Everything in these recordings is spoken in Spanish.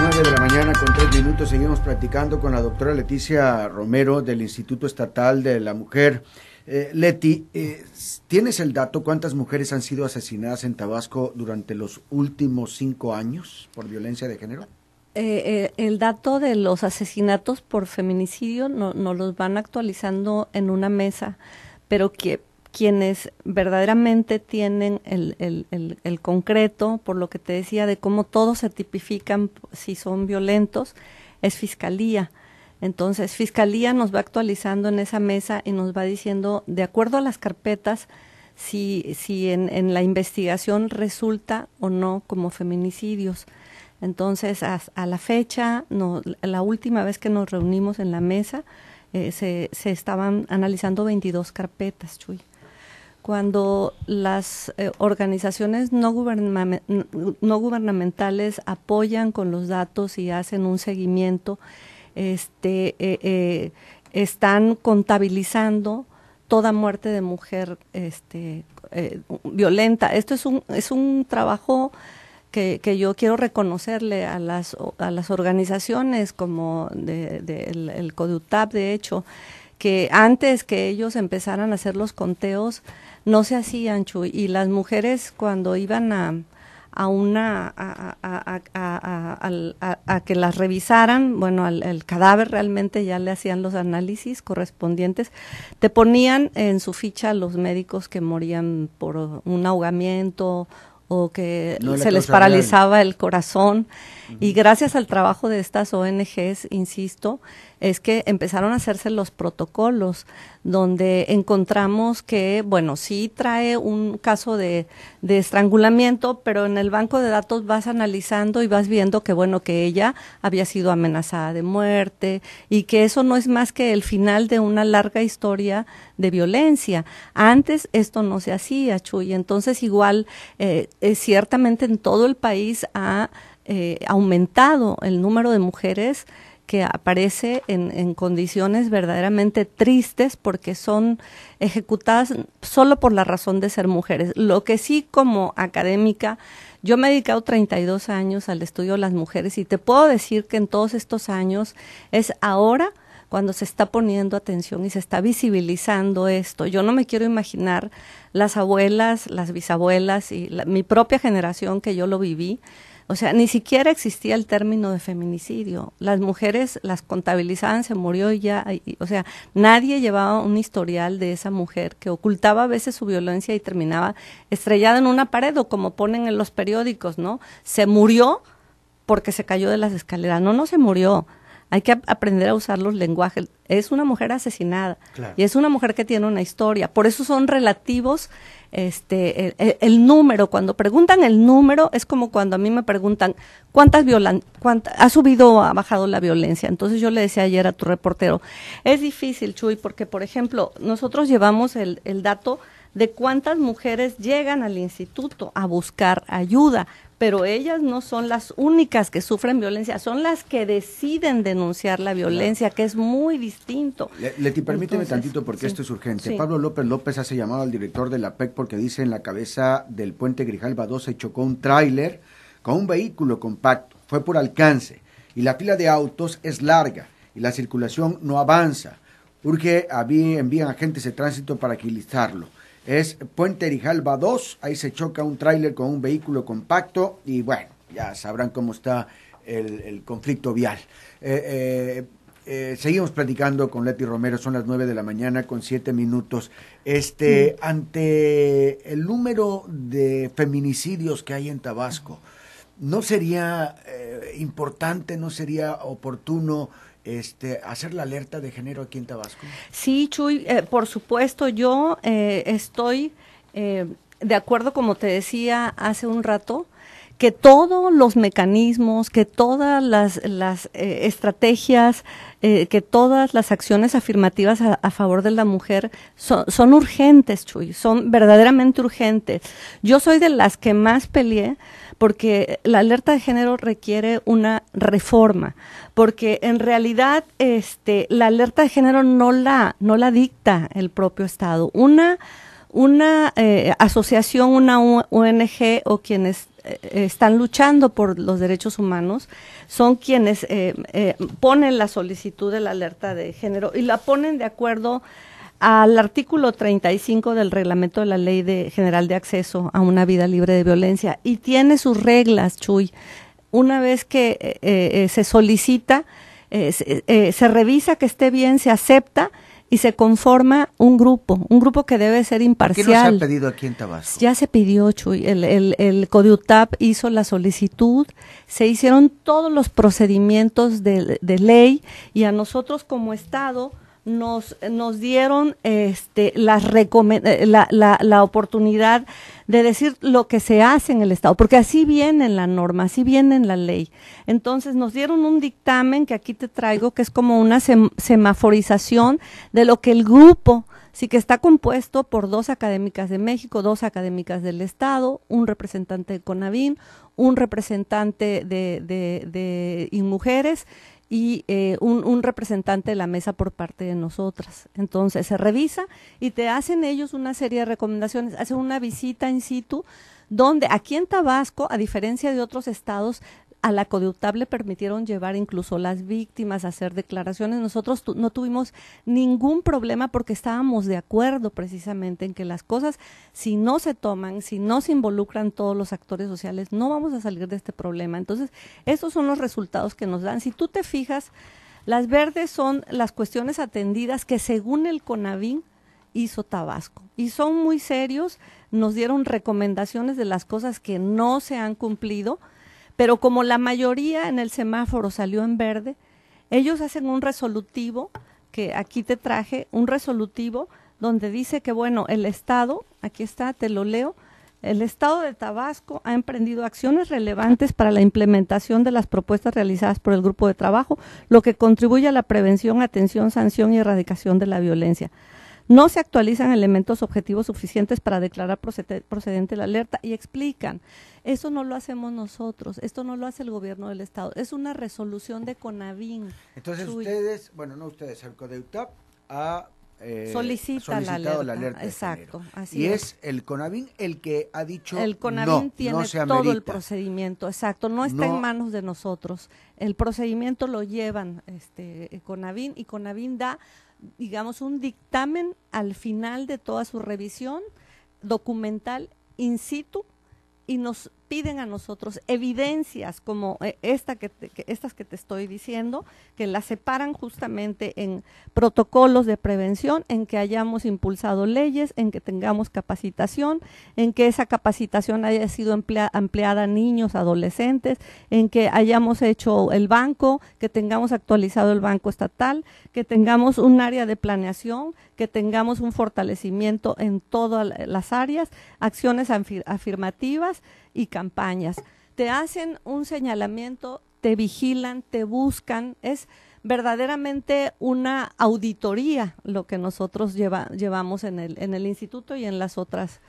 9 de la mañana con 3 minutos seguimos practicando con la doctora Leticia Romero del Instituto Estatal de la Mujer. Eh, Leti, eh, ¿tienes el dato cuántas mujeres han sido asesinadas en Tabasco durante los últimos cinco años por violencia de género? Eh, el dato de los asesinatos por feminicidio no, no los van actualizando en una mesa, pero que quienes verdaderamente tienen el, el, el, concreto, por lo que te decía, de cómo todos se tipifican si son violentos, es fiscalía. Entonces, fiscalía nos va actualizando en esa mesa y nos va diciendo, de acuerdo a las carpetas, si, si en, la investigación resulta o no como feminicidios. Entonces, a, la fecha, la última vez que nos reunimos en la mesa, eh, se, se estaban analizando 22 carpetas, Chuy cuando las eh, organizaciones no, gubernamentales apoyan con los datos y hacen un seguimiento, este, eh, eh, están contabilizando toda muerte de mujer este, violenta. Esto es un, es un trabajo que, que, yo quiero reconocerle a las, a las organizaciones como de, el, el CODUTAP, de hecho, que antes que ellos empezaran a hacer los conteos, no se hacían, Chuy. Y las mujeres cuando iban a, a una a, a, que las revisaran, bueno, al, al, cadáver realmente ya le hacían los análisis correspondientes, te ponían en su ficha los médicos que morían por un ahogamiento o que se les paralizaba el corazón. Y gracias al trabajo de estas ONGs, insisto, es que empezaron a hacerse los protocolos donde encontramos que, bueno, sí trae un caso de, de estrangulamiento, pero en el banco de datos vas analizando y vas viendo que, bueno, que ella había sido amenazada de muerte y que eso no es más que el final de una larga historia de violencia. Antes esto no se hacía, Chuy. Entonces, igual... Eh, eh, ciertamente en todo el país ha eh, aumentado el número de mujeres que aparece en, en, condiciones verdaderamente tristes porque son ejecutadas solo por la razón de ser mujeres. Lo que sí como académica, yo me he dedicado 32 años al estudio de las mujeres y te puedo decir que en todos estos años es ahora cuando se está poniendo atención y se está visibilizando esto. Yo no me quiero imaginar las abuelas, las bisabuelas y mi propia generación que yo lo viví. O sea, ni siquiera existía el término de feminicidio. Las mujeres las contabilizaban, se murió y ya. o sea, nadie llevaba un historial de esa mujer que ocultaba a veces su violencia y terminaba estrellada en una pared o como ponen en los periódicos, ¿no? Se murió porque se cayó de las escaleras. No, no se murió. Hay que aprender a usar los lenguajes. Es una mujer asesinada y es una mujer que tiene una historia. Por eso son relativos este, el, número. Cuando preguntan el número es como cuando a mí me preguntan cuántas violan, ha subido o ha bajado la violencia. Entonces yo le decía ayer a tu reportero, es difícil, Chuy, porque por ejemplo nosotros llevamos el, el dato de cuántas mujeres llegan al instituto a buscar ayuda, pero ellas no son las únicas que sufren violencia, son las que deciden denunciar la violencia, que es muy distinto. Leti, permíteme tantito porque esto es urgente. Pablo López López hace llamado al director de la PEC porque dice en la cabeza del puente Grijalba 2 se chocó un tráiler con un vehículo compacto, fue por alcance y la fila de autos es larga y la circulación no avanza. Urge, envían agentes de tránsito para agilizarlo es Puente Rijalba 2. Ahí se choca un tráiler con un vehículo compacto y bueno, ya sabrán cómo está el, conflicto vial. Eh, eh, eh, seguimos platicando con Leti Romero, son las 9 de la mañana con 7 minutos. Este, mm. Ante el número de feminicidios que hay en Tabasco, ¿no sería importante, no sería oportuno este, hacer la alerta de género aquí en Tabasco? Sí, Chuy, eh, por supuesto, yo eh, estoy eh, de acuerdo, como te decía hace un rato, que todos los mecanismos, que todas las, eh, estrategias, eh, que todas las acciones afirmativas a, favor de la mujer son, urgentes, Chuy, son verdaderamente urgentes. Yo soy de las que más peleé porque la alerta de género requiere una reforma, porque en realidad este, la alerta de género no la, no la dicta el propio Estado. Una una eh, asociación, una ONG o quienes eh, están luchando por los derechos humanos son quienes eh, ponen la solicitud de la alerta de género y la ponen de acuerdo al artículo 35 del reglamento de la Ley General de Acceso a una vida libre de violencia y tiene sus reglas, Chuy. Una vez que se solicita, se, revisa que esté bien, se acepta y se conforma un grupo, un grupo que debe ser imparcial. ¿Qué pedido aquí en Tabasco? Ya se pidió, Chuy. El, el, el hizo la solicitud, se hicieron todos los procedimientos de ley y a nosotros como Estado nos, nos dieron este, eh, la, la, oportunidad de decir lo que se hace en el Estado, porque así viene en la norma, así viene en la ley. Entonces nos dieron un dictamen que aquí te traigo, que es como una semaforización de lo que el grupo sí que está compuesto por dos académicas de México, dos académicas del Estado, un representante de Conavín, un representante de, de, de, mujeres y eh, un, un, representante de la mesa por parte de nosotras. Entonces se revisa y te hacen ellos una serie de recomendaciones, hacen una visita in situ donde aquí en Tabasco, a diferencia de otros estados, a la le permitieron llevar incluso las víctimas a hacer declaraciones. Nosotros no tuvimos ningún problema porque estábamos de acuerdo precisamente en que las cosas, si no se toman, si no se involucran todos los actores sociales, no vamos a salir de este problema. Entonces, esos son los resultados que nos dan. Si tú te fijas, las verdes son las cuestiones atendidas que según el CONAVIN hizo Tabasco. Y son muy serios, nos dieron recomendaciones de las cosas que no se han cumplido pero como la mayoría en el semáforo salió en verde, ellos hacen un resolutivo, que aquí te traje, un resolutivo donde dice que, bueno, el Estado, aquí está, te lo leo, el Estado de Tabasco ha emprendido acciones relevantes para la implementación de las propuestas realizadas por el grupo de trabajo, lo que contribuye a la prevención, atención, sanción y erradicación de la violencia. No se actualizan elementos objetivos suficientes para declarar procedente la alerta y explican, eso no lo hacemos nosotros, esto no lo hace el gobierno del estado, es una resolución de CONAVIN. Entonces ustedes, bueno, no ustedes, el CODEUTAP ha eh, solicita la alerta, exacto, así y es. el CONAVIN el que ha dicho el no, tiene no se todo el procedimiento, exacto, no está en manos de nosotros. El procedimiento lo llevan este CONAVIN y CONAVIN da digamos, un dictamen al final de toda su revisión documental in situ y nos piden a nosotros evidencias como eh, esta que estas que te estoy diciendo, que las separan justamente en protocolos de prevención, en que hayamos impulsado leyes, en que tengamos capacitación, en que esa capacitación haya sido empleada a niños, adolescentes, en que hayamos hecho el banco, que tengamos actualizado el banco estatal, que tengamos un área de planeación, que tengamos un fortalecimiento en todas las áreas, acciones afirmativas y capacitación campañas. Te hacen un señalamiento, te vigilan, te buscan. Es verdaderamente una auditoría lo que nosotros llevamos en el, en el instituto y en las otras.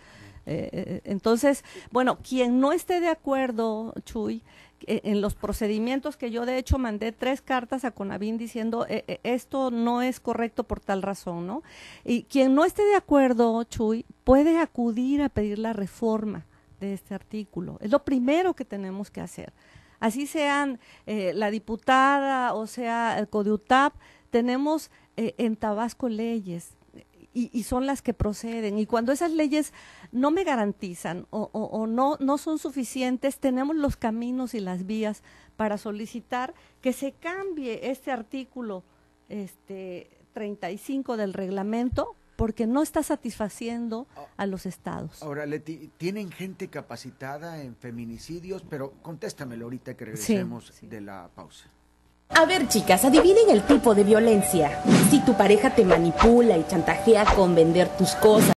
Eh, eh, entonces, bueno, quien no esté de acuerdo, Chuy, e, en los procedimientos que yo de hecho mandé tres cartas a Conavín diciendo e, e, esto no es correcto por tal razón, ¿no? Y quien no esté de acuerdo, Chuy, puede acudir a pedir la reforma de este artículo. Es lo primero que tenemos que hacer. Así sean eh, la diputada o sea el CODIUTAP, tenemos eh, en Tabasco leyes, eh, y, son las que proceden. Y cuando esas leyes no me garantizan o, no, no son suficientes, tenemos los caminos y las vías para solicitar que se cambie este artículo este, 35 del reglamento porque no está satisfaciendo a los estados. Ahora, Leti, ¿tienen gente capacitada en feminicidios? Pero contéstamelo ahorita que regresemos de la pausa. A ver, chicas, adivinen el tipo de violencia. Si tu pareja te manipula y chantajea con vender tus cosas,